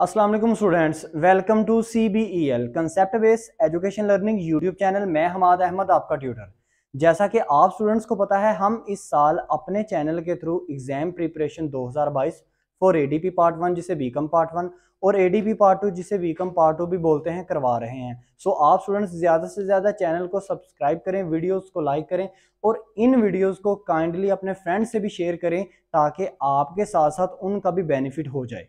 Aslam students welcome to C B E L concept based education learning YouTube channel मैं हमाद अहमद आपका tutor जैसा कि आप स्टूडेंट्स को पता है हम इस साल अपने चैनल के through exam preparation 2022 for A D P part one जिसे बीकम पार्ट वन और A D P part two जिसे बीकम पार्ट टू भी बोलते हैं करवा रहे हैं सो so, आप स्टूडेंट्स ज़्यादा से ज़्यादा चैनल को सब्सक्राइब करें वीडियोज को लाइक करें और इन वीडियोज़ को काइंडली अपने फ्रेंड्स से भी शेयर करें ताकि आपके साथ साथ उनका भी बेनिफिट हो जाए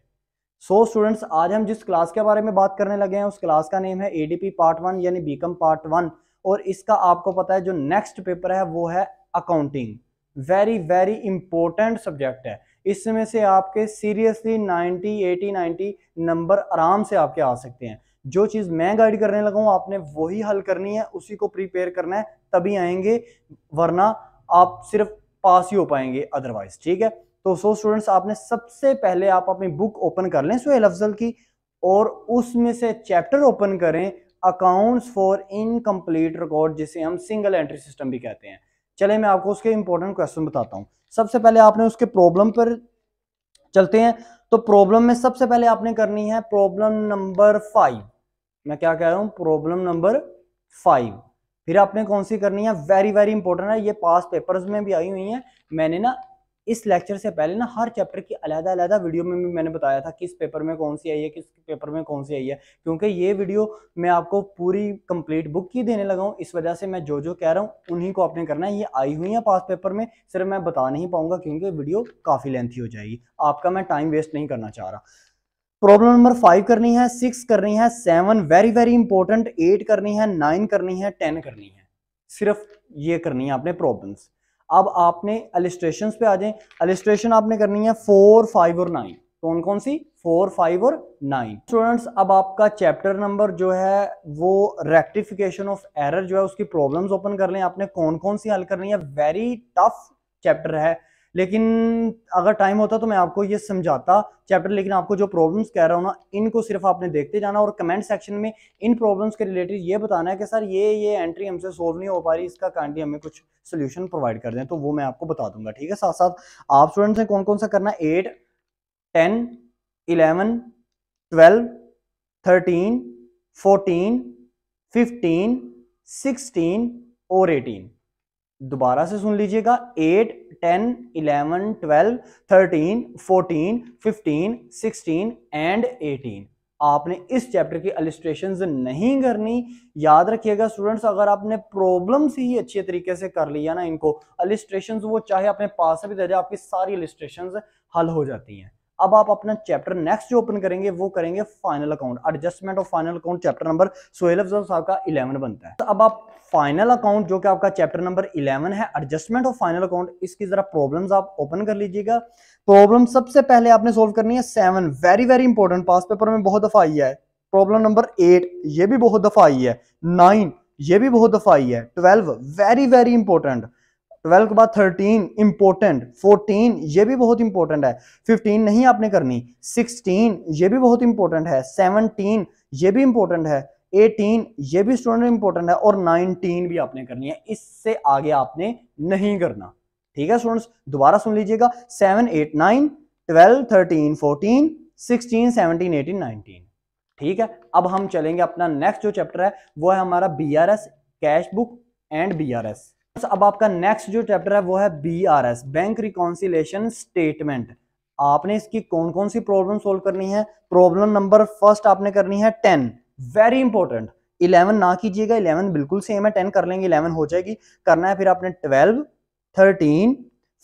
सो so, स्टूडेंट्स आज हम जिस क्लास के बारे में बात करने लगे हैं उस क्लास का नेम है एडीपी पार्ट वन यानी बीकम पार्ट वन और इसका आपको पता है जो नेक्स्ट पेपर है वो है accounting very very important subject है इसमें से आपके सीरियसली 90 80 90 नंबर आराम से आपके आ सकते हैं जो चीज़ मैं गाइड करने लगा हूँ आपने वही हल करनी है उसी को प्रिपेयर करना है तभी आएंगे वरना आप सिर्फ पास ही हो पाएंगे अदरवाइज ठीक है तो सो स्टूडेंट्स आपने सबसे पहले आप अपनी बुक ओपन कर लें सोहेल अफजल की और उसमें से चैप्टर ओपन करें अकाउंट्स फॉर इनकम्प्लीट रिकॉर्ड जिसे हम सिंगल एंट्री सिस्टम भी कहते हैं चले मैं आपको उसके इंपॉर्टेंट क्वेश्चन बताता हूँ सबसे पहले आपने उसके प्रॉब्लम पर चलते हैं तो प्रॉब्लम में सबसे पहले आपने करनी है प्रॉब्लम नंबर फाइव मैं क्या कह रहा हूँ प्रॉब्लम नंबर फाइव फिर आपने कौन सी करनी है वेरी वेरी इंपॉर्टेंट है ये पास पेपर्स में भी आई हुई है मैंने ना इस लेक्चर से पहले ना हर चैप्टर की अलग अलग वीडियो में भी मैंने बताया था किस पेपर में कौन सी आई है किस पेपर में कौन सी आई है क्योंकि ये वीडियो मैं आपको पूरी कंप्लीट बुक की देने लगा हूँ इस वजह से मैं जो जो कह रहा हूँ उन्हीं को आपने करना है ये आई हुई है पास पेपर में सिर्फ मैं बता नहीं पाऊंगा क्योंकि वीडियो काफ़ी लेंथी हो जाएगी आपका मैं टाइम वेस्ट नहीं करना चाह रहा प्रॉब्लम नंबर फाइव करनी है सिक्स करनी है seven very very important eight करनी है नाइन करनी है टेन करनी है सिर्फ ये करनी है आपने प्रॉब्लम्स अब आपने अलिस्ट्रेशन पे आ जाए अलिस्ट्रेशन आपने करनी है फोर फाइव और नाइन कौन कौन सी फोर फाइव और नाइन स्टूडेंट्स अब आपका चैप्टर नंबर जो है वो रेक्टिफिकेशन ऑफ एरर जो है उसकी प्रॉब्लम्स ओपन कर लें आपने कौन कौन सी हल करनी है वेरी टफ चैप्टर है लेकिन अगर टाइम होता तो मैं आपको ये समझाता चैप्टर लेकिन आपको जो प्रॉब्लम्स कह रहा हूँ ना इनको सिर्फ आपने देखते जाना और कमेंट सेक्शन में इन प्रॉब्लम्स के रिलेटेड ये बताना है कि सर ये ये एंट्री हमसे सोल्व नहीं हो पा रही इसका काइंडली हमें कुछ सोल्यूशन प्रोवाइड कर दें तो वो मैं आपको बता दूंगा ठीक है साथ साथ आप स्टूडेंट्स ने कौन कौन सा करना eight ten eleven twelve thirteen fourteen fifteen sixteen और एटीन दोबारा से सुन लीजिएगा एट 10 11 12 13 14 15 16 एंड 18 आपने इस चैप्टर की अलिस्ट्रेशन नहीं करनी याद रखिएगा स्टूडेंट्स अगर आपने प्रॉब्लम्स ही अच्छे तरीके से कर लिया ना इनको अलिस्ट्रेशन वो चाहे अपने पास भी दे आपकी सारी अलिस्ट्रेशन हल हो जाती हैं अब आप अपना चैप्टर नेक्स्ट जो ओपन करेंगे वो करेंगे final account adjustment of final account chapter number सोलह साहब का इलेवन बनता है तो अब आप फाइनल अकाउंट जो कि आपका चैप्टर नंबर 11 है एडजस्टमेंट ऑफ फाइनल अकाउंट इसकी जरा प्रॉब्लम्स आप ओपन कर लीजिएगा प्रॉब्लम सबसे पहले आपने सोल्व करनी है seven very very important past paper में बहुत दफा आई है प्रॉब्लम नंबर एट ये भी बहुत दफा आई है नाइन ये भी बहुत दफा आई है twelve very very important twelve के बाद थर्टीन इंपॉर्टेंट फोर्टीन ये भी बहुत इंपॉर्टेंट है फिफ्टीन नहीं आपने करनी सिक्सटीन ये भी बहुत इंपॉर्टेंट है सेवनटीन ये भी इंपॉर्टेंट है एटीन ये भी स्टूडेंट इंपॉर्टेंट है और नाइनटीन भी आपने करनी है इससे आगे आपने नहीं करना ठीक है स्टूडेंट्स दोबारा सुन लीजिएगा seven eight nine twelve thirteen fourteen sixteen seventeen eighteen nineteen ठीक है अब हम चलेंगे अपना नेक्स्ट जो चैप्टर है वो है हमारा B R S cash book and B R S अब आपका नेक्स्ट जो चैप्टर है वो है B R S bank reconciliation statement आपने इसकी कौन कौन सी प्रॉब्लम सोल्व करनी है प्रॉब्लम नंबर फर्स्ट आपने करनी है टेन वेरी इंपॉर्टेंट इलेवन ना कीजिएगा इलेवन बिल्कुल सेम है टेन कर लेंगे इलेवन हो जाएगी करना है फिर आपने ट्वेल्व थर्टीन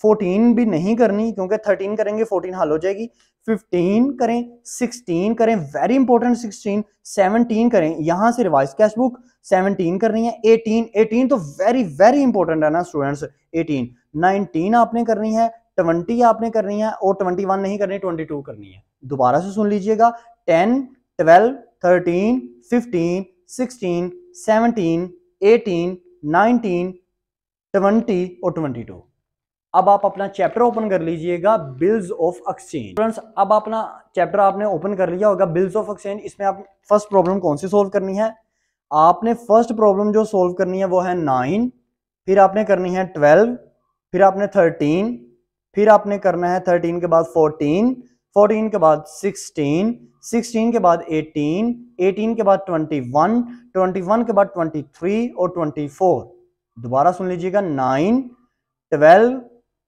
फोर्टीन भी नहीं करनी क्योंकि थर्टीन करेंगे फोर्टीन हल हो जाएगी फिफ्टीन करें सिक्सटीन करें वेरी इंपॉर्टेंट सिक्सटीन सेवनटीन करें यहां से रिवाइज कैश बुक सेवनटीन करनी है एटीन एटीन तो वेरी वेरी इंपॉर्टेंट है ना स्टूडेंट्स एटीन नाइनटीन आपने करनी है ट्वेंटी आपने करनी है और ट्वेंटी वन नहीं करनी ट्वेंटी टू करनी है दोबारा से सुन लीजिएगा ten twelve thirteen fifteen sixteen seventeen eighteen nineteen twenty और ट्वेंटी टू अब आप अपना चैप्टर ओपन कर लीजिएगा बिल्स ऑफ एक्सचेंज फ्रेंड्स अब अपना चैप्टर आपने ओपन कर लिया होगा बिल्स ऑफ एक्सचेंज इसमें आप फर्स्ट प्रॉब्लम कौन सी सोल्व करनी है आपने फर्स्ट प्रॉब्लम जो सोल्व करनी है वो है नाइन फिर आपने करनी है ट्वेल्व फिर आपने थर्टीन फिर आपने करना है थर्टीन के बाद फोर्टीन फोर्टीन के बाद 16, 16 के बाद एटीन एटीन के बाद ट्वेंटी वन ट्वेंटी वन के बाद ट्वेंटी थ्री और ट्वेंटी फोर दोबारा सुन लीजिएगा nine twelve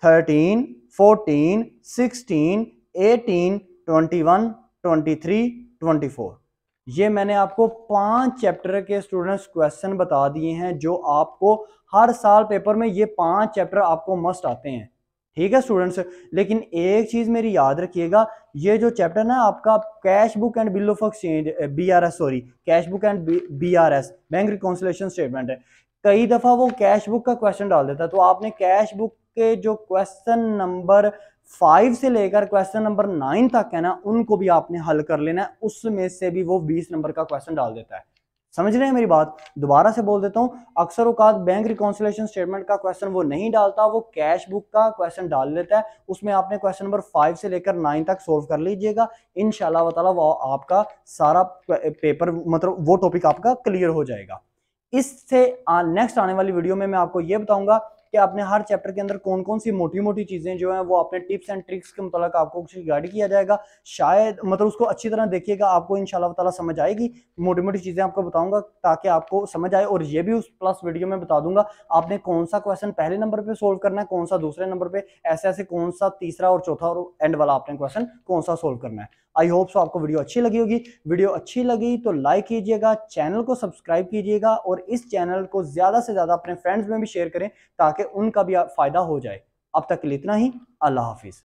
thirteen fourteen sixteen eighteen twenty one twenty three twenty four ये मैंने आपको पांच चैप्टर के स्टूडेंट्स क्वेश्चन बता दिए हैं जो आपको हर साल पेपर में ये पांच चैप्टर आपको मस्ट आते हैं ठीक है स्टूडेंट्स लेकिन एक चीज मेरी याद रखिएगा ये जो चैप्टर ना आपका cash book and bill of exchange B R S sorry cash book and B R S bank reconciliation statement है कई दफा वो कैश बुक का क्वेश्चन डाल देता है तो आपने कैश बुक के जो क्वेश्चन नंबर फाइव से लेकर क्वेश्चन नंबर नाइन तक है ना उनको भी आपने हल कर लेना है उसमें से भी वो बीस नंबर का क्वेश्चन डाल देता है समझ रहे हैं मेरी बात दोबारा से बोल देता हूँ अक्सर औकात बैंक रिकॉन्सिलेशन स्टेटमेंट का क्वेश्चन वो नहीं डालता वो कैश बुक का क्वेश्चन डाल लेता है उसमें आपने क्वेश्चन नंबर फाइव से लेकर नाइन तक सोल्व कर लीजिएगा इन शाला वो आपका सारा पेपर मतलब वो टॉपिक आपका क्लियर हो जाएगा इससे नेक्स्ट आने वाली वीडियो में मैं आपको ये बताऊंगा कि आपने हर चैप्टर के अंदर कौन कौन सी मोटी मोटी चीज़ें जो हैं वो अपने टिप्स एंड ट्रिक्स के मुताबिक आपको कुछ गाइड किया जाएगा शायद मतलब उसको अच्छी तरह देखिएगा आपको इन ताला समझ आएगी मोटी मोटी चीज़ें आपको बताऊंगा ताकि आपको समझ आए और ये भी उस प्लस वीडियो में बता दूंगा आपने कौन सा क्वेश्चन पहले नंबर पर सोल्व करना है कौन सा दूसरे नंबर पर ऐसे ऐसे कौन सा तीसरा और चौथा और एंड वाला आपने क्वेश्चन कौन सा सोल्व करना है आई होप सो आपको वीडियो अच्छी लगी होगी वीडियो अच्छी लगी तो लाइक कीजिएगा चैनल को सब्सक्राइब कीजिएगा और इस चैनल को ज़्यादा से ज़्यादा अपने फ्रेंड्स में भी शेयर करें ताकि उनका भी फ़ायदा हो जाए अब तक के लिए इतना ही अल्लाह हाफिज़